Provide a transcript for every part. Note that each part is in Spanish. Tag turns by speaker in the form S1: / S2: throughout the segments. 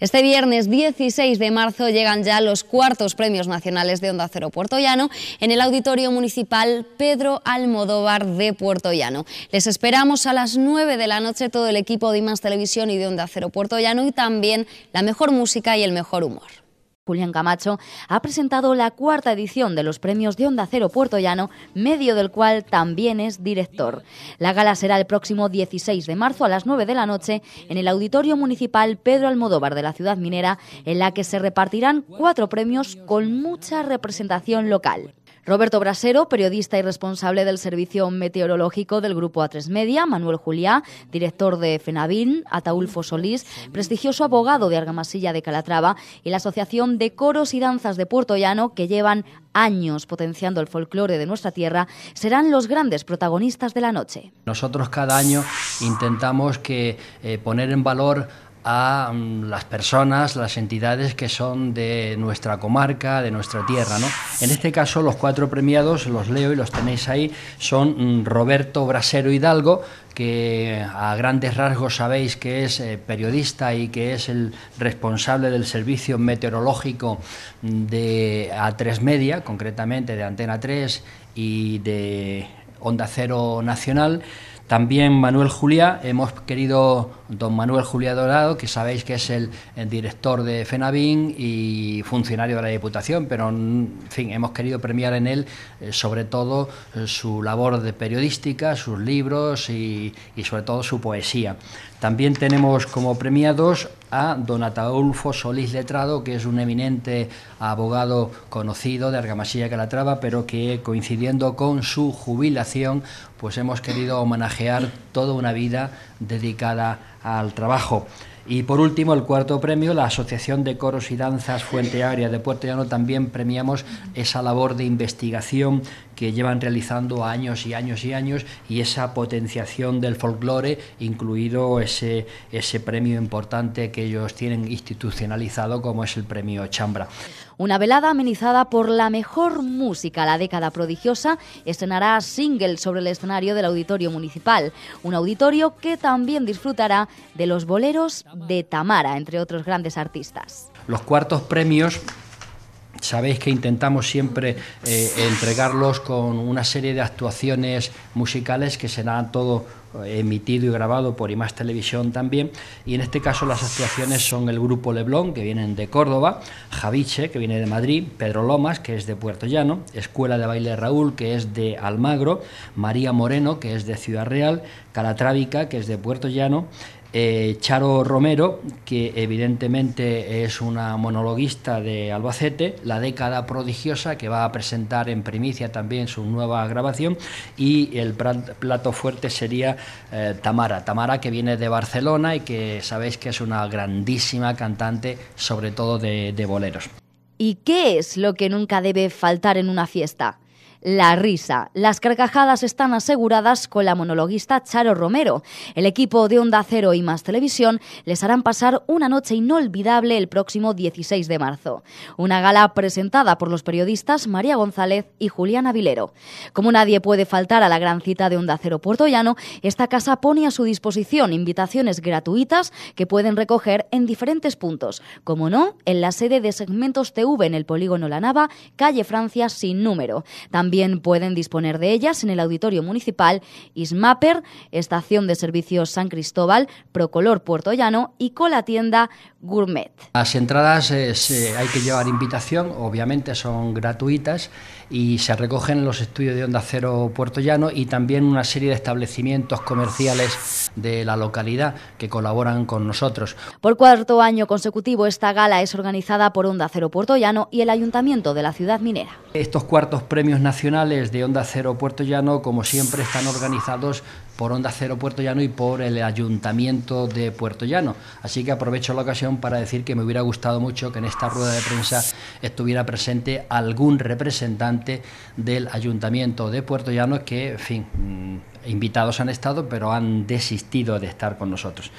S1: Este viernes 16 de marzo llegan ya los cuartos premios nacionales de Onda Cero Puerto Llano en el Auditorio Municipal Pedro Almodóvar de Puerto Llano. Les esperamos a las 9 de la noche todo el equipo de IMAS Televisión y de Onda Cero Puerto Llano y también la mejor música y el mejor humor. Julián Camacho, ha presentado la cuarta edición de los premios de Onda Cero Puerto Llano, medio del cual también es director. La gala será el próximo 16 de marzo a las 9 de la noche en el Auditorio Municipal Pedro Almodóvar de la ciudad minera, en la que se repartirán cuatro premios con mucha representación local. Roberto Brasero, periodista y responsable del servicio meteorológico del Grupo A3 Media, Manuel Juliá, director de FENABIN, Ataulfo Solís, prestigioso abogado de Argamasilla de Calatrava y la Asociación de Coros y Danzas de Puerto Llano, que llevan años potenciando el folclore de nuestra tierra, serán los grandes protagonistas de la noche.
S2: Nosotros cada año intentamos que eh, poner en valor a mm, las personas, las entidades que son de nuestra comarca, de nuestra tierra. ¿no? En este caso, los cuatro premiados, los leo y los tenéis ahí, son mm, Roberto Brasero Hidalgo, que a grandes rasgos sabéis que es eh, periodista y que es el responsable del servicio meteorológico mm, de A3 Media, concretamente de Antena 3 y de Onda Cero Nacional. También Manuel Juliá, hemos querido don Manuel Juliá Dorado, que sabéis que es el, director de FENABIN y funcionario de la Diputación, pero en fin, hemos querido premiar en él eh, sobre todo eh, su labor de periodística, sus libros y sobre todo su poesía. También tenemos como premiados a don Ataulfo Solís Letrado, que es un eminente abogado conocido de Argamasilla Calatrava, pero que coincidiendo con su jubilación, pues hemos querido homenajear toda una vida dedicada al trabajo. Y por último, el cuarto premio, la Asociación de Coros y Danzas Fuente Área de Puerto Llano, también premiamos esa labor de investigación que llevan realizando años y años y años y esa potenciación del folclore, incluido ese, ese premio importante que ellos tienen institucionalizado como
S1: es el premio Chambra. Una velada amenizada por la mejor música. La década prodigiosa estrenará single sobre el escenario del auditorio municipal. Un auditorio que también disfrutará de los boleros de Tamara, entre otros grandes artistas.
S2: Los cuartos premios Sabéis que intentamos siempre eh, entregarlos con una serie de actuaciones musicales que serán todo eh, emitido y grabado por IMAX Televisión también. Y en este caso las actuaciones son el grupo Leblon, que vienen de Córdoba, Javiche, que viene de Madrid, Pedro Lomas, que es de Puerto Llano, Escuela de Baile Raúl, que es de Almagro, María Moreno, que es de Ciudad Real, Calatrávica, que es de Puerto Llano, eh, Charo Romero, que evidentemente es una monologuista de Albacete, la década prodigiosa, que va a presentar en primicia también su nueva grabación, y el plato fuerte sería eh, Tamara, Tamara que viene de Barcelona y que sabéis que es una grandísima cantante, sobre todo de boleros.
S1: ¿Y qué es lo que nunca debe faltar en una fiesta? la risa. Las carcajadas están aseguradas con la monologuista Charo Romero. El equipo de Onda Cero y Más Televisión les harán pasar una noche inolvidable el próximo 16 de marzo. Una gala presentada por los periodistas María González y Julián Avilero. Como nadie puede faltar a la gran cita de Onda Cero Puertollano, esta casa pone a su disposición invitaciones gratuitas que pueden recoger en diferentes puntos, como no, en la sede de Segmentos TV en el Polígono La Nava, calle Francia sin número. También pueden disponer de ellas en el Auditorio Municipal, Ismaper, Estación de Servicios San Cristóbal, Procolor Puerto Llano y con la tienda Gourmet.
S2: Las entradas eh, hay que llevar invitación, obviamente son gratuitas y se recogen los estudios de Onda Cero Puerto Llano y también una serie de establecimientos comerciales de la localidad que colaboran con nosotros.
S1: Por cuarto año consecutivo, esta gala es organizada por Onda Cero Puerto Llano y el Ayuntamiento de la ciudad minera.
S2: Estos cuartos premios nacionales de Onda Cero Puerto Llano, como siempre, están organizados por Onda Cero Puerto Llano y por el Ayuntamiento de Puerto Llano. Así que aprovecho la ocasión para decir que me hubiera gustado mucho que en esta rueda de prensa estuviera presente algún representante del Ayuntamiento de Puerto Llano que, en fin, mm, invitados han estado, pero han desistido de estar con nosotros.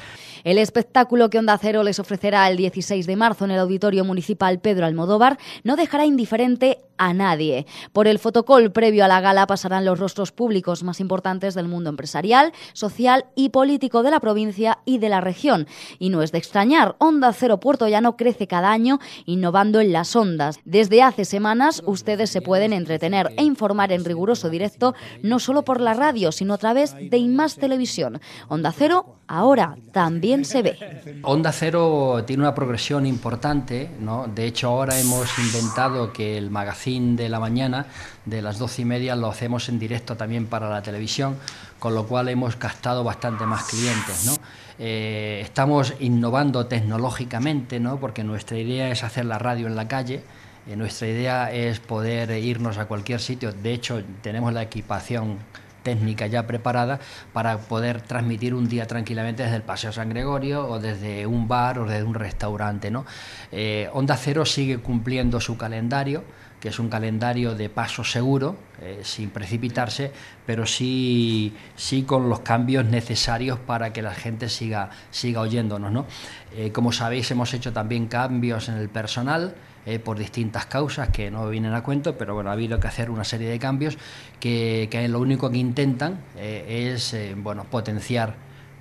S1: El espectáculo que Onda Cero les ofrecerá el 16 de marzo en el Auditorio Municipal Pedro Almodóvar no dejará indiferente a nadie. Por el fotocall previo a la gala pasarán los rostros públicos más importantes del mundo empresarial, social y político de la provincia y de la región. Y no es de extrañar, Onda Cero Puerto Llano crece cada año innovando en las ondas. Desde hace semanas ustedes se pueden entretener e informar en riguroso directo, no solo por la radio, sino a través de Inmás Televisión. Onda Cero ahora también se ve.
S2: Onda Cero tiene una progresión importante, ¿no? De hecho, ahora hemos inventado que el magazine de la mañana, de las doce y media, lo hacemos en directo también para la televisión, con lo cual hemos gastado bastante más clientes. Eh, estamos innovando tecnológicamente, porque nuestra idea es hacer la radio en la calle. Eh, nuestra idea es poder irnos a cualquier sitio. De hecho, tenemos la equipación técnica ya preparada para poder transmitir un día tranquilamente desde el Paseo San Gregorio o desde un bar o desde un restaurante. ¿no? Eh, Onda Cero sigue cumpliendo su calendario que es un calendario de paso seguro, eh, sin precipitarse, pero sí, sí con los cambios necesarios para que la gente siga, siga oyéndonos. ¿no? Eh, como sabéis, hemos hecho también cambios en el personal, eh, por distintas causas que no vienen a cuento, pero bueno, ha habido que hacer una serie de cambios que, lo único que intentan eh, es eh, bueno, potenciar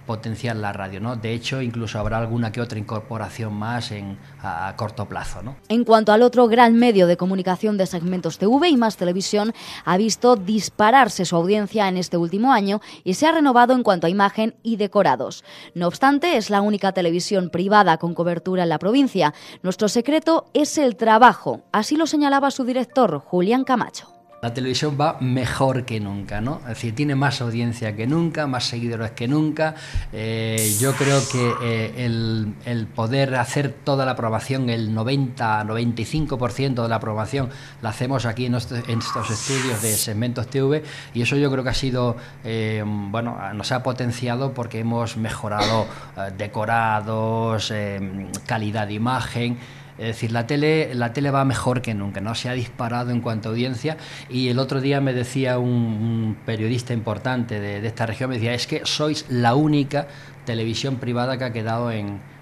S2: potenciar la radio. ¿no? De hecho, incluso habrá alguna que otra incorporación más en, a, corto plazo.
S1: En cuanto al otro gran medio de comunicación de segmentos TV y más televisión, ha visto dispararse su audiencia en este último año y se ha renovado en cuanto a imagen y decorados. No obstante, es la única televisión privada con cobertura en la provincia. Nuestro secreto es el trabajo, así lo señalaba su director, Julián Camacho
S2: la televisión va mejor que nunca, ¿no? Es decir, tiene más audiencia que nunca, más seguidores que nunca. Eh, yo creo que eh, el, poder hacer toda la aprobación, el 90-95% de la aprobación, la hacemos aquí en, estos estudios de segmentos TV y eso yo creo que ha sido, eh, bueno, nos ha potenciado porque hemos mejorado decorados, calidad de imagen. Es decir, la tele, la tele va mejor que nunca, ¿no? Se ha disparado en cuanto a audiencia. Y el otro día me decía un, periodista importante de, esta región, me decía, es que sois la única televisión privada que ha quedado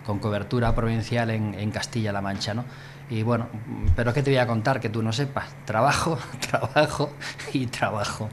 S2: con cobertura provincial en, en Castilla-La Mancha, ¿no? Y bueno, pero que te voy a contar que tú no sepas? Trabajo, trabajo
S1: y trabajo.